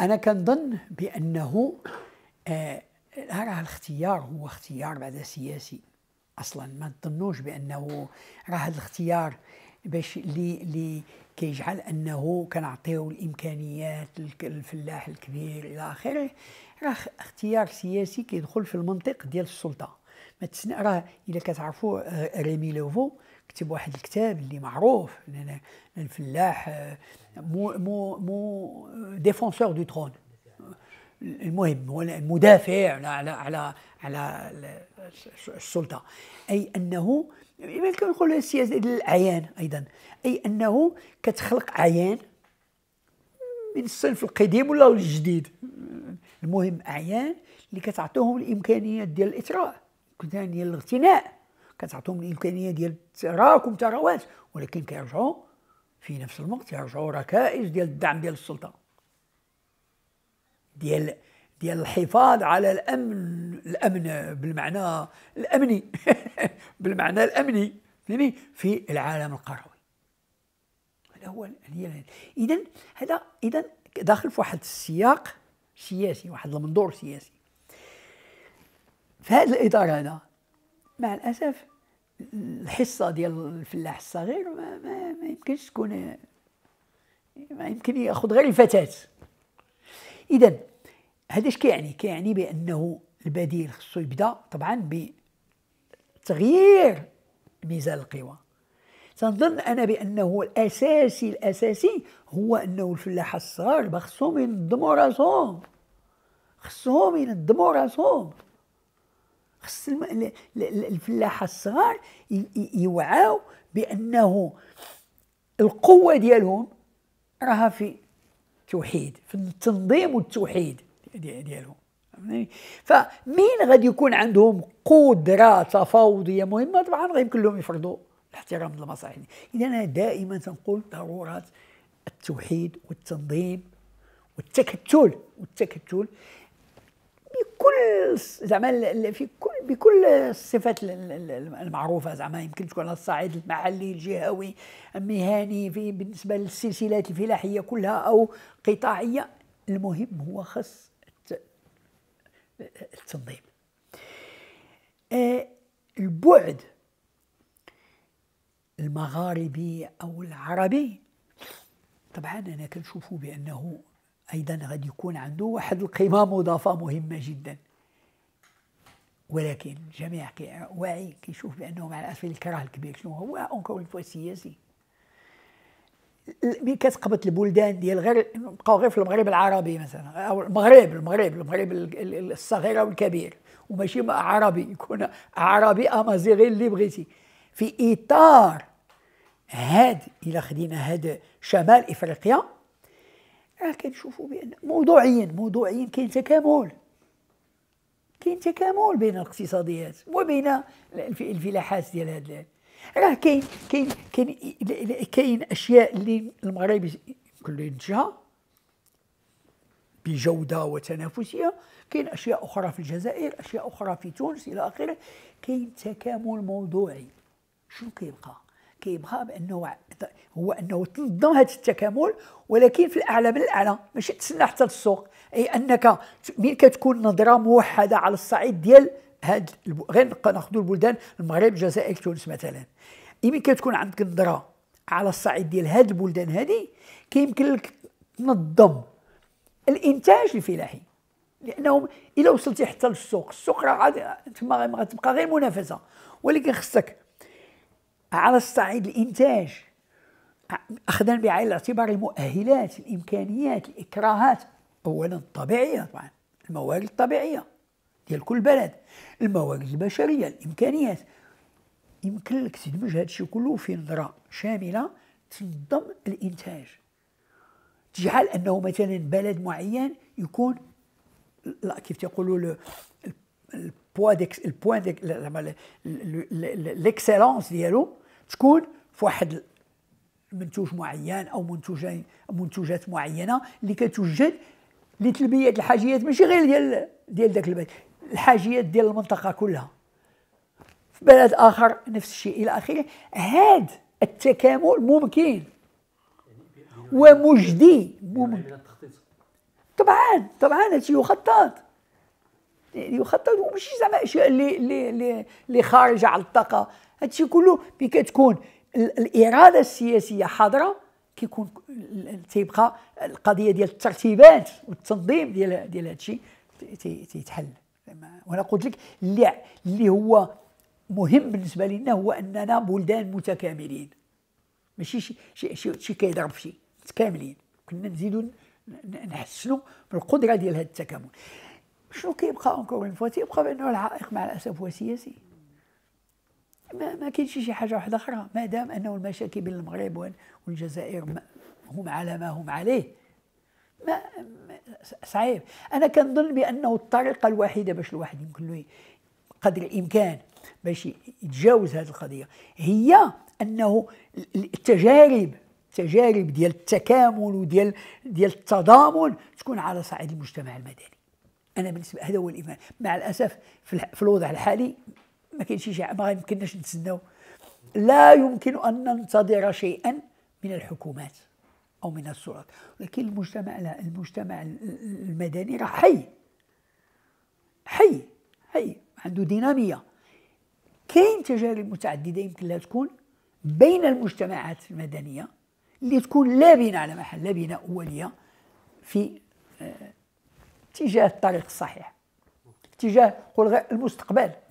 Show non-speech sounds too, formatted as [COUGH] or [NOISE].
أنا كنظن بأنه آه راه الاختيار هو اختيار بعد سياسي اصلا ما تظنوش بانه راه هذا الاختيار باش اللي لي كيجعل انه كنعطيو الامكانيات للفلاح الكبير الى اخره راه اختيار سياسي كيدخل في المنطق ديال السلطه ما راه الا كتعرفوا آه، ريمي لوفو كتب واحد الكتاب اللي معروف الفلاح آه، مو مو مو آه، ديفونسور دو ترون المهم هو المدافع على على على السلطه اي انه يمكن نقولوا السياسه العيان ايضا اي انه كتخلق عيان من الصنف القديم ولا الجديد المهم اعيان اللي كتعطيهم الامكانيات ديال الاثراء كدان ديال الاغتناء كتعطيهم الامكانيه ديال تراكم ثروات ولكن كيرجعوا في نفس الوقت يرجعوا ركائز ديال الدعم ديال السلطه ديال ديال الحفاظ على الامن الامن بالمعنى الامني [LAUGHS] بالمعنى الامني يعني في العالم القروي هذا هو اذا هذا اذا داخل في واحد السياق سياسي واحد المنظور سياسي في هذا الإطار هذا مع الأسف الحصة ديال الفلاح الصغير ما, ما, ما يمكنش تكون ما يمكن ياخذ غير الفتاة إذا هذا اش كيعني؟ كيعني بأنه البديل خصو يبدا طبعا بتغيير ميزان القوى تنظن انا بانه الاساسي الاساسي هو انه الفلاحه الصغار خصهم ينظموا راسهم خصهم ينظموا راسهم خص الفلاحه الصغار يوعاو بانه القوه ديالهم راها في التوحيد في التنظيم والتوحيد ديالهم فمين غادي يكون عندهم قدره تفاوضيه مهمه طبعا غيمكن لهم يفرضوا الاحترام للمصالح اذا انا دائما تنقول ضروره التوحيد والتنظيم والتكتل والتكتل كل زعما في كل بكل الصفات المعروفه زعما يمكن تكون على الصعيد المحلي الجهوي المهني في بالنسبه للسلسلات الفلاحيه كلها او قطاعيه المهم هو خص التنظيم آه، البعد المغاربي او العربي طبعا انا كنشوفه بانه أيضا غادي يكون عنده واحد القيمة مضافة مهمة جدا ولكن جميع واعي كيشوف بأنه مع الأسف الكراه الكبير شنو هو أونكور فوا سياسي ملي كتقبط البلدان ديال غير نبقاو غير في المغرب العربي مثلا او المغرب المغرب المغرب الصغير والكبير وماشي عربي يكون عربي امازيغي اللي بغيتي في اطار هاد الى خدينا هاد شمال افريقيا راه كنشوفوا بان موضوعيا موضوعيا كاين تكامل كاين تكامل بين الاقتصاديات وبين الفلاحات ديال هاد راه كاين كاين كاين كاين اشياء اللي المغرب كله ينتجها بجوده وتنافسيه كاين اشياء اخرى في الجزائر اشياء اخرى في تونس الى اخره كاين تكامل موضوعي شنو كيبقى كيبقى بانه هو انه تنظم هذا التكامل ولكن في الاعلى من الاعلى ماشي تسنى حتى للسوق اي انك من كتكون نظره موحده على الصعيد ديال هاد غير ناخذ البلدان المغرب الجزائر تونس مثلا يمكن كتكون عندك نظره على الصعيد ديال هاد البلدان هذه كيمكن لك تنظم الانتاج الفلاحي لانهم الى وصلتي حتى للسوق السوق راه غادي تما غتبقى غير منافسه ولكن خصك على الصعيد الانتاج أخذا بعين الاعتبار المؤهلات الإمكانيات الإكراهات أولا الطبيعية طبعا الموارد الطبيعية ديال كل بلد الموارد البشرية الإمكانيات يمكن لك تدمج هذا الشيء كله في نظرة شاملة تنظم الإنتاج تجعل أنه مثلا بلد معين يكون لا كيف تقولوا البوا ديكس البوان ديك ليكسيلونس ديالو تكون في واحد منتوج معين او منتوجين منتوجات معينه اللي كتوجد لتلبيه الحاجيات ماشي غير ديال ديال ذاك البلد الحاجيات ديال المنطقه كلها في بلد اخر نفس الشيء الى اخره هذا التكامل ممكن ومجدي ممكن طبعا طبعا هادشي يخطط يعني يخطط وماشي زعما اشياء اللي اللي اللي خارجه على الطاقه هادشي كله كتكون الاراده السياسيه حاضره كيكون تيبقى القضيه ديال الترتيبات والتنظيم ديال ديال هذا الشيء تيتحل وانا قلت لك اللي اللي هو مهم بالنسبه لنا هو اننا بلدان متكاملين ماشي شي شي شي, شي كيضرب شي متكاملين كنا نزيدوا نحسنوا بالقدره ديال هذا التكامل شنو كيبقى اونكور اون فوا تيبقى بانه العائق مع الاسف هو سياسي ما, ما كاينش شي حاجه واحده اخرى ما دام انه المشاكل بين المغرب والجزائر هم على ما هم عليه ما صعيب انا كنظن بانه الطريقه الوحيده باش الواحد يمكن له قدر الامكان باش يتجاوز هذه القضيه هي انه التجارب التجارب ديال التكامل وديال ديال التضامن تكون على صعيد المجتمع المدني انا بالنسبه هذا هو الايمان مع الاسف في الوضع الحالي ما كاينش شي ما يمكنناش نتسناو لا يمكن ان ننتظر شيئا من الحكومات او من السلطات ولكن المجتمع لا المجتمع المدني راه حي حي حي عنده ديناميه كاين تجارب متعدده يمكن لها تكون بين المجتمعات المدنيه اللي تكون لابنه على محل لابنه اوليه في آه، اتجاه الطريق الصحيح اتجاه المستقبل